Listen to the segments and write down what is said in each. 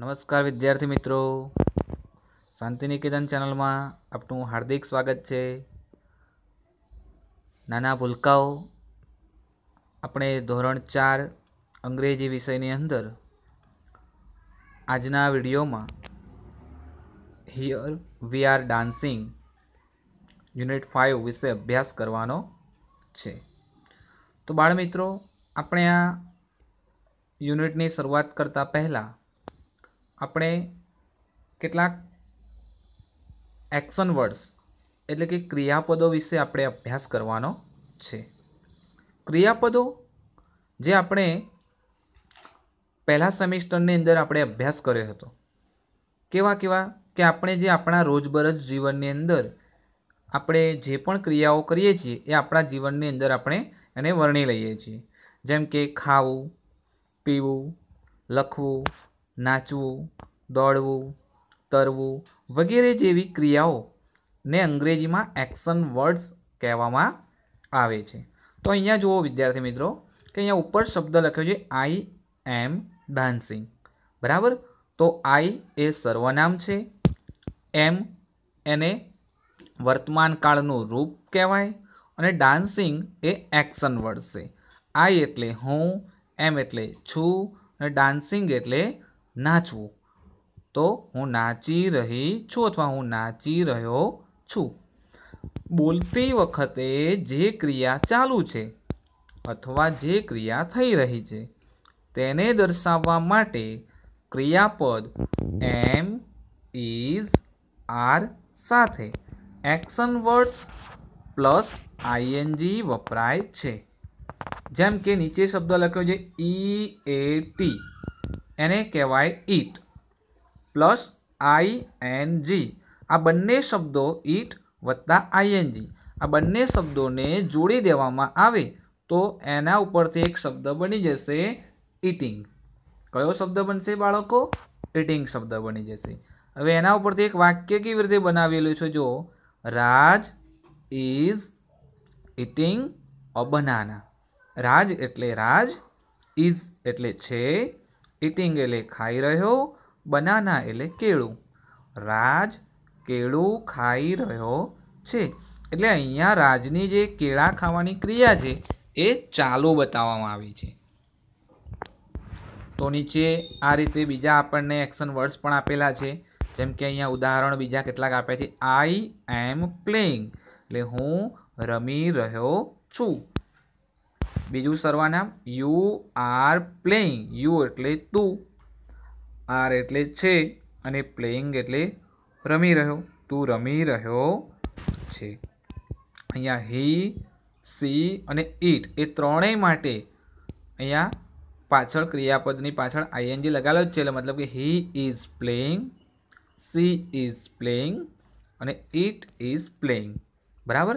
નમસ્કાર વિદ્યાર્થી મિત્રો શાંતિનિકેતન ચેનલમાં આપનું હાર્દિક સ્વાગત છે નાના ભૂલકાઓ આપણે ધોરણ ચાર અંગ્રેજી વિષયની અંદર આજના વિડીયોમાં here we are dancing unit five વિશે અભ્યાસ કરવાનો છે તો બાળમિત્રો આપણે આ યુનિટની શરૂઆત કરતાં પહેલાં આપણે કેટલાક એક્શન વર્ડ્સ એટલે કે ક્રિયાપદો વિશે આપણે અભ્યાસ કરવાનો છે ક્રિયાપદો જે આપણે પહેલાં સેમિસ્ટરની અંદર આપણે અભ્યાસ કર્યો હતો કેવા કેવા કે આપણે જે આપણા રોજબરોજ જીવનની અંદર આપણે જે પણ ક્રિયાઓ કરીએ છીએ એ આપણા જીવનની અંદર આપણે એને વર્ણી લઈએ છીએ જેમ કે ખાવું પીવું લખવું નાચવું દોડવું તરવું વગેરે જેવી ક્રિયાઓને અંગ્રેજીમાં એક્શન વર્ડ્સ કહેવામાં આવે છે તો અહીંયા જુઓ વિદ્યાર્થી મિત્રો કે અહીંયા ઉપર શબ્દ લખ્યો છે આઈ એમ ડાન્સિંગ બરાબર તો આઈ એ સર્વનામ છે એમ એને વર્તમાન કાળનું રૂપ કહેવાય અને ડાન્સિંગ એ એક્શન વર્ડ છે આઈ એટલે હું એમ એટલે છું અને ડાન્સિંગ એટલે નાચવું તો હું નાચી રહી છું અથવા હું નાચી રહ્યો છું બોલતી વખતે જે ક્રિયા ચાલુ છે અથવા જે ક્રિયા થઈ રહી છે તેને દર્શાવવા માટે ક્રિયાપદ એમ ઇઝ આર સાથે એક્શન વર્ડ્સ પ્લસ આઈએનજી વપરાય છે જેમ કે નીચે શબ્દ લખ્યો છે ઈ એ ટી એને કહેવાય ઈટ પ્લસ આઈ એન જી આ બંને શબ્દો ઈટ વત્તા આઈએનજી આ બંને શબ્દોને જોડી દેવામાં આવે તો એના ઉપરથી એક શબ્દ બની જશે ઇટિંગ કયો શબ્દ બનશે બાળકો ઇટિંગ શબ્દ બની જશે હવે એના ઉપરથી એક વાક્ય કેવી રીતે બનાવેલું છે જો Raj is eating a banana Raj એટલે રાજ ઇઝ એટલે છે ઇટિંગ એટલે ખાઈ રહ્યો બનાના એટલે કેળું રાજ કેળું ખાઈ રહ્યો છે એટલે અહીંયા રાજની જે કેળા ખાવાની ક્રિયા છે એ ચાલુ બતાવવામાં આવી છે તો નીચે આ રીતે બીજા આપણને એક્શન વર્ડ્સ પણ આપેલા છે જેમ કે અહીંયા ઉદાહરણ બીજા કેટલાક આપ્યા છે આઈ એમ પ્લેઇંગ એટલે હું રમી રહ્યો છું બીજું સર્વાનામ યુ આર પ્લેઇંગ યુ એટલે તું આર એટલે છે અને પ્લેઇંગ એટલે રમી રહ્યો તું રમી રહ્યો છે અહીંયા હી સી અને ઈટ એ ત્રણેય માટે અહીંયા પાછળ ક્રિયાપદની પાછળ આઈએનજી લગાવેલો જ છે એટલે મતલબ કે he is playing she is playing અને ઇટ ઇઝ પ્લેઇંગ બરાબર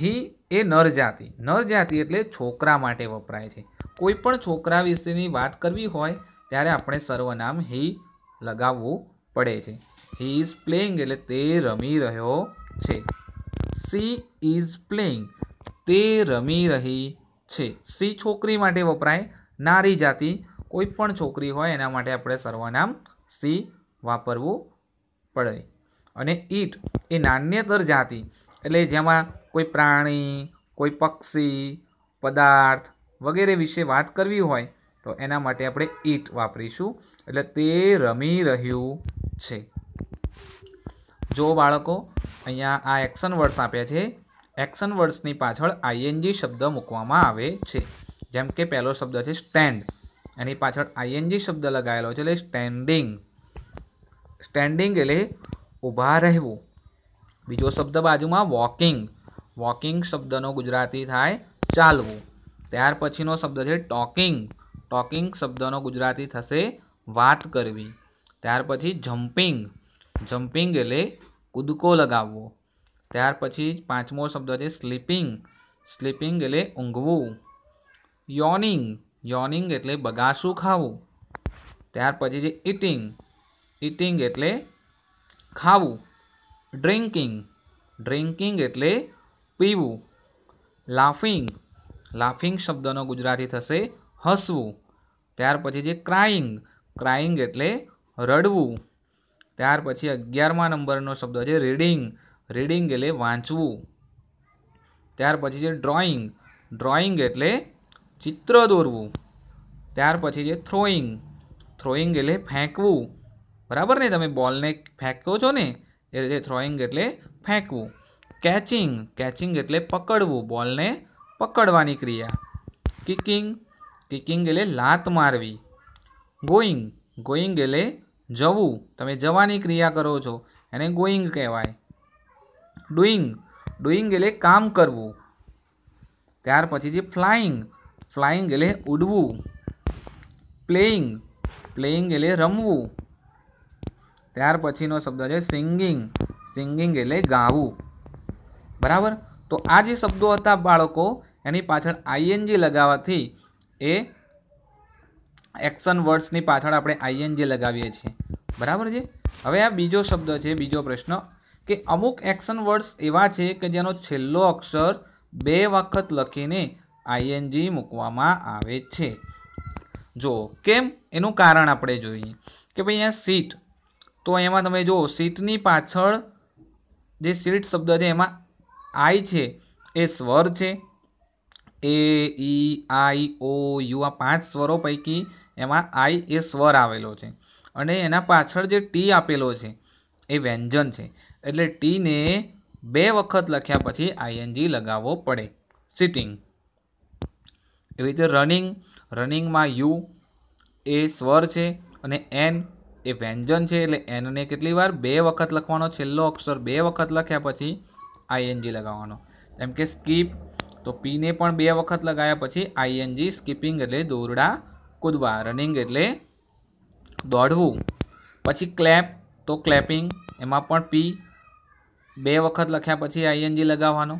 હી એ નરજાતિ જાતિ એટલે છોકરા માટે વપરાય છે કોઈ પણ છોકરા વિશેની વાત કરવી હોય ત્યારે આપણે સર્વનામ હી લગાવવું પડે છે હી ઇઝ પ્લેઇંગ એટલે તે રમી રહ્યો છે સી ઇઝ પ્લેઇંગ તે રમી રહી છે સી છોકરી માટે વપરાય નારી જાતિ કોઈ પણ છોકરી હોય એના માટે આપણે સર્વનામ સી વાપરવું પડે અને ઈટ એ નાન્યતર જાતિ એટલે જેમાં કોઈ પ્રાણી કોઈ પક્ષી પદાર્થ વગેરે વિશે વાત કરવી હોય તો એના માટે આપણે ઈટ વાપરીશું એટલે તે રમી રહ્યું છે જો બાળકો અહીંયા આ એક્શન વર્ડ્સ આપ્યા છે એક્શન વર્ડ્સની પાછળ આઈએનજી શબ્દ મૂકવામાં આવે છે જેમ કે પહેલો શબ્દ છે સ્ટેન્ડ એની પાછળ આઈએનજી શબ્દ લગાવેલો છે એટલે સ્ટેન્ડિંગ સ્ટેન્ડિંગ એટલે ઊભા રહેવું બીજો શબ્દ બાજુમાં વોકિંગ વોકિંગ શબ્દનો ગુજરાતી થાય ચાલવું ત્યાર પછીનો શબ્દ છે ટોકિંગ ટોકિંગ શબ્દનો ગુજરાતી થશે વાત કરવી ત્યાર પછી જમ્પિંગ જમ્પિંગ એટલે કૂદકો લગાવવો ત્યાર પછી પાંચમો શબ્દ છે સ્લીપિંગ સ્લીપિંગ એટલે ઊંઘવું યોનિંગ યોનિંગ એટલે બગાસું ખાવું ત્યાર પછી છે ઇટિંગ ઇટિંગ એટલે ખાવું ડ્રિંકિંગ ડ્રિંકિંગ એટલે પીવું લાફિંગ લાફિંગ શબ્દનો ગુજરાતી થશે હસવું ત્યાર પછી છે ક્રાઇંગ ક્રાઇંગ એટલે રડવું ત્યાર પછી અગિયારમા નંબરનો શબ્દ છે રીડિંગ રીડિંગ એટલે વાંચવું ત્યાર પછી છે ડ્રોઈંગ ડ્રોઈંગ એટલે ચિત્ર દોરવું ત્યાર પછી છે થ્રોઈંગ થ્રોઈંગ એટલે ફેંકવું બરાબર ને તમે બોલને ફેંકો છો ને એ રીતે થ્રોઈંગ એટલે ફેંકવું કેચિંગ કેચિંગ એટલે પકડવું બોલને પકડવાની ક્રિયા કિકિંગ કિકિંગ એટલે લાત મારવી ગોઈંગ ગોઈંગ એટલે જવું તમે જવાની ક્રિયા કરો છો એને ગોઈંગ કહેવાય ડુઈંગ ડુઈંગ એટલે કામ કરવું ત્યાર પછી જે ફ્લાઇંગ ફ્લાઇંગ એટલે ઉડવું પ્લેઇંગ પ્લેઇંગ એટલે રમવું ત્યાર પછીનો શબ્દ છે સિંગિંગ સિંગિંગ એટલે ગાવું બરાબર તો આ જે શબ્દો હતા બાળકો એની પાછળ આઈએનજી લગાવવાથી એ એક્શન વર્ડ્સની પાછળ આપણે આઈએનજી લગાવીએ છીએ બરાબર છે હવે આ બીજો શબ્દ છે બીજો પ્રશ્ન કે અમુક એક્શન વર્ડ્સ એવા છે કે જેનો છેલ્લો અક્ષર બે વખત લખીને આઈએનજી મૂકવામાં આવે છે જો કેમ એનું કારણ આપણે જોઈએ કે ભાઈ અહીંયા સીટ તો એમાં તમે જુઓ સીટની પાછળ જે સીટ શબ્દ છે એમાં આઈ છે એ સ્વર છે એ ઈ આઈ ઓ યુ આ પાંચ સ્વરો પૈકી એમાં આઈ એ સ્વર આવેલો છે અને એના પાછળ જે ટી આપેલો છે એ વ્યંજન છે એટલે ટીને બે વખત લખ્યા પછી આઈએનજી લગાવવો પડે સિટિંગ એવી રીતે રનિંગ રનિંગમાં યુ એ સ્વર છે અને એન એ વ્યંજન છે એટલે એનને કેટલી વાર બે વખત લખવાનો છેલ્લો અક્ષર બે વખત લખ્યા પછી આઈએનજી લગાવવાનો એમ કે સ્કીપ તો પીને પણ બે વખત લગાવ્યા પછી આઈએનજી સ્કીપિંગ એટલે દોરડા કૂદવા રનિંગ એટલે દોડવું પછી ક્લેપ તો ક્લેપિંગ એમાં પણ પી બે વખત લખ્યા પછી આઈએનજી લગાવવાનો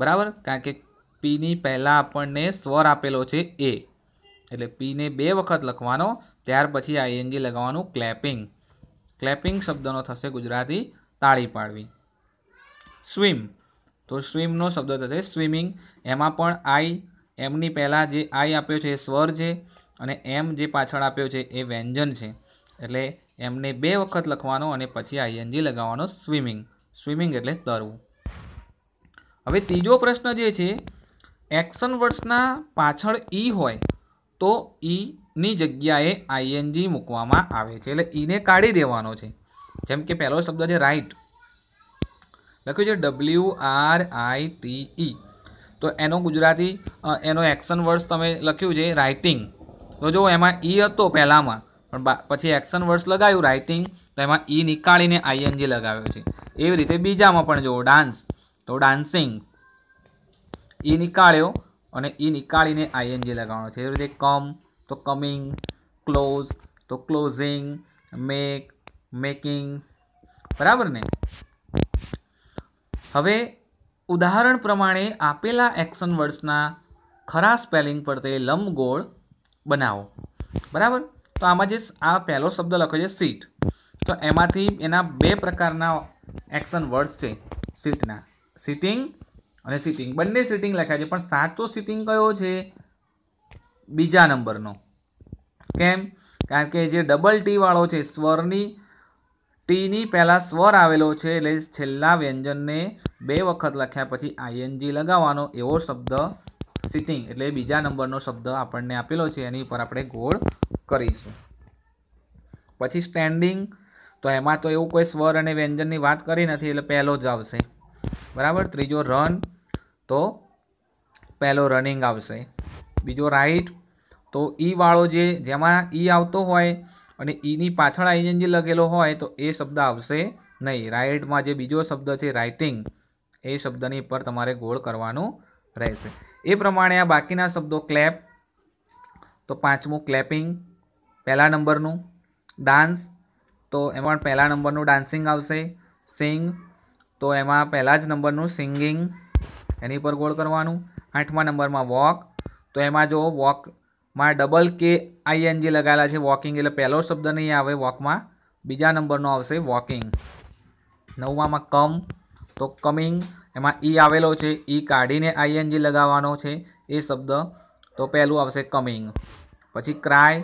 બરાબર કારણ કે પીની પહેલાં આપણને સ્વર આપેલો છે એ એટલે પીને બે વખત લખવાનો ત્યાર પછી આઈએનજી લગાવવાનું ક્લેપિંગ ક્લેપિંગ શબ્દનો થશે ગુજરાતી તાળી પાડવી સ્વિમ તો સ્વિમનો શબ્દ થશે સ્વિમિંગ એમાં પણ આઈ એમની પહેલાં જે આઈ આપ્યો છે એ સ્વર છે અને એમ જે પાછળ આપ્યો છે એ વ્યંજન છે એટલે એમને બે વખત લખવાનો અને પછી આઈએનજી લગાવવાનો સ્વિમિંગ સ્વિમિંગ એટલે તરવું હવે ત્રીજો પ્રશ્ન જે છે એક્શન વર્ડ્સના પાછળ ઈ હોય તો ઈની જગ્યાએ આઈએનજી મૂકવામાં આવે છે એટલે ઈને કાઢી દેવાનો છે જેમ કે પહેલો શબ્દ છે રાઈટ લખ્યું છે W R I T E તો એનો ગુજરાતી એનો એક્શન વર્ડ્સ તમે લખ્યું છે રાઇટિંગ તો જો એમાં ઈ e હતો પહેલાંમાં પણ પછી એક્શન વર્ડ્સ લગાવ્યું રાઇટિંગ તો એમાં ઈ e નીકાળીને આઈએનજી લગાવ્યો છે એવી રીતે બીજામાં પણ જુઓ ડાન્સ તો ડાન્સિંગ ઈ e નીકાળ્યો અને ઈ નીકાળીને આઈએનજી લગાવવાનો છે એવી રીતે કમ તો કમિંગ ક્લોઝ તો ક્લોઝિંગ મેક મેકિંગ બરાબર ને હવે ઉદાહરણ પ્રમાણે આપેલા એક્શન વર્ડ્સના ખરા સ્પેલિંગ પર પડતે લંબગોળ બનાવો બરાબર તો આમાં જે આ પહેલો શબ્દ લખ્યો છે સીટ તો એમાંથી એના બે પ્રકારના એક્શન વર્ડ્સ છે સીટના સિટિંગ અને સિટિંગ બંને સિટિંગ લખ્યા છે પણ સાચો સિટિંગ કયો છે બીજા નંબરનો કેમ કારણ કે જે ડબલ ટીવાળો છે સ્વરની ટીની પહેલાં સ્વર આવેલો છે એટલે છેલ્લા વ્યંજનને બે વખત લખ્યા પછી આઈએનજી લગાવવાનો એવો શબ્દ સિટિંગ એટલે બીજા નંબરનો શબ્દ આપણને આપેલો છે એની ઉપર આપણે ગોળ કરીશું પછી સ્ટેન્ડિંગ તો એમાં તો એવું કોઈ સ્વર અને વ્યંજનની વાત કરી નથી એટલે પહેલો જ આવશે બરાબર ત્રીજો રન તો પહેલો રનિંગ આવશે બીજો રાઈટ તો ઈ e વાળો જે જેમાં ઈ e આવતો હોય અને ઈની પાછળ આઈએનજી લગેલો હોય તો એ શબ્દ આવશે નહીં રાઇટમાં જે બીજો શબ્દ છે રાઇટિંગ એ શબ્દની ઉપર તમારે ગોળ કરવાનું રહેશે એ પ્રમાણે આ બાકીના શબ્દો ક્લેપ તો પાંચમું ક્લેપિંગ પહેલા નંબરનું ડાન્સ તો એમાં પહેલા નંબરનું ડાન્સિંગ આવશે સિંગ તો એમાં પહેલા જ નંબરનું સિંગિંગ એની પર ગોળ કરવાનું આઠમા નંબરમાં વોક તો એમાં જો વોક માં ડબલ કે આઈએનજી લગાવેલા છે વોકિંગ એટલે પહેલો શબ્દ નહીં આવે વોકમાં બીજા નંબરનો આવશે વોકિંગ નવમાં કમ તો કમિંગ એમાં ઈ e આવેલો છે ઈ e કાઢીને આઈએનજી લગાવવાનો છે એ શબ્દ તો પહેલું આવશે કમિંગ પછી ક્રાય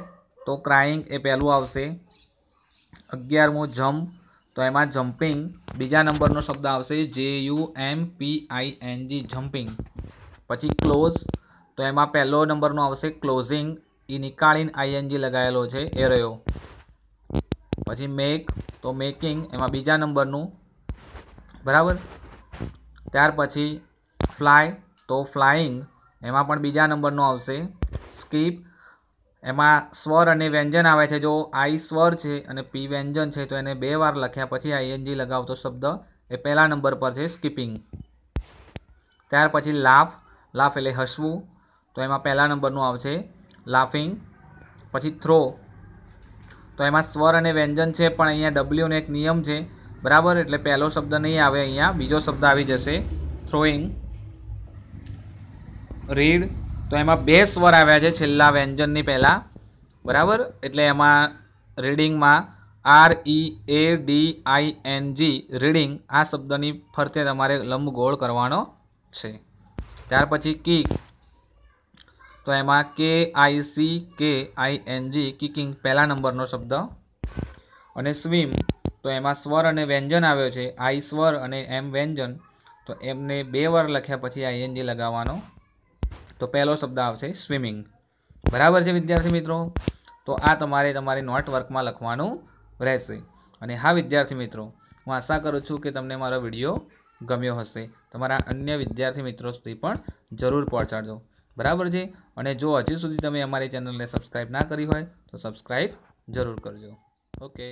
તો ક્રાઇંગ એ પહેલું આવશે અગિયારમું જમ્પ તો એમાં જમ્પિંગ બીજા નંબરનો શબ્દ આવશે J U M P I N G jumping પછી ક્લોઝ તો એમાં પહેલો નંબરનો આવશે ક્લોઝિંગ એ નિકાળીન આઈએનજી લગાવેલો છે એ રહ્યો પછી મેક તો મેકિંગ એમાં બીજા નંબરનું બરાબર ત્યાર પછી ફ્લાય તો ફ્લાઇંગ એમાં પણ બીજા નંબરનું આવશે સ્કીપ એમાં સ્વર અને વ્યંજન આવે છે જો આઈ સ્વર છે અને પી વ્યંજન છે તો એને બે વાર લખ્યા પછી આઈએનજી લગાવતો શબ્દ એ પહેલા નંબર પર છે સ્કીપિંગ ત્યાર પછી લાફ લાફ એટલે હસવું તો એમાં પહેલા નંબરનું આવશે લાફિંગ પછી થ્રો તો એમાં સ્વર અને વ્યંજન છે પણ અહીંયા ડબલ્યુનો એક નિયમ છે બરાબર એટલે પહેલો શબ્દ નહીં આવે અહીંયા બીજો શબ્દ આવી જશે થ્રોઈંગ રીડ તો એમાં બે સ્વર આવ્યા છે છેલ્લા વ્યંજનની પહેલાં બરાબર એટલે એમાં રીડિંગમાં R E A D I N G reading આ શબ્દની ફરતે તમારે લંબગોળ કરવાનો છે ત્યાર પછી કિક તો એમાં કે આઈ સી કે આઈ એન જી કિકિંગ પહેલા નંબરનો શબ્દ અને સ્વિમ તો એમાં સ્વર અને વ્યંજન આવ્યો છે આઈ સ્વર અને એમ વ્યંજન તો એમને બે વાર લખ્યા પછી જી લગાવવાનો તો પહેલો શબ્દ આવશે સ્વિમિંગ બરાબર છે વિદ્યાર્થી મિત્રો તો આ તમારે તમારી નોટ વર્કમાં લખવાનું રહેશે અને હા વિદ્યાર્થી મિત્રો હું આશા કરું છું કે તમને મારો વિડીયો ગમ્યો હશે તમારા અન્ય વિદ્યાર્થી મિત્રો સુધી પણ જરૂર પહોંચાડજો બરાબર છે અને જો હજી સુધી તમે અમારી ચેનલને સબસ્ક્રાઈબ ના કરી હોય તો સબસ્ક્રાઈબ જરૂર કરજો ઓકે